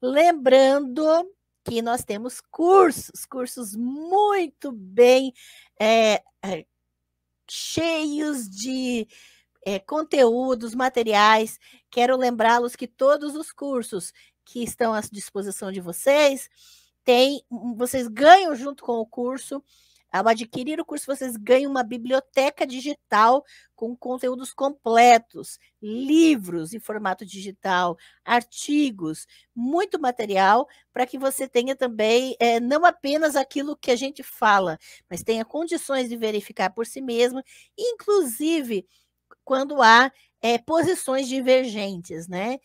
Lembrando que nós temos cursos, cursos muito bem é, é, cheios de é, conteúdos, materiais. Quero lembrá-los que todos os cursos que estão à disposição de vocês têm, hum, vocês ganham junto com o curso ao adquirir o curso, vocês ganham uma biblioteca digital com conteúdos completos, livros em formato digital, artigos, muito material para que você tenha também é, não apenas aquilo que a gente fala, mas tenha condições de verificar por si mesmo, inclusive quando há é, posições divergentes, né?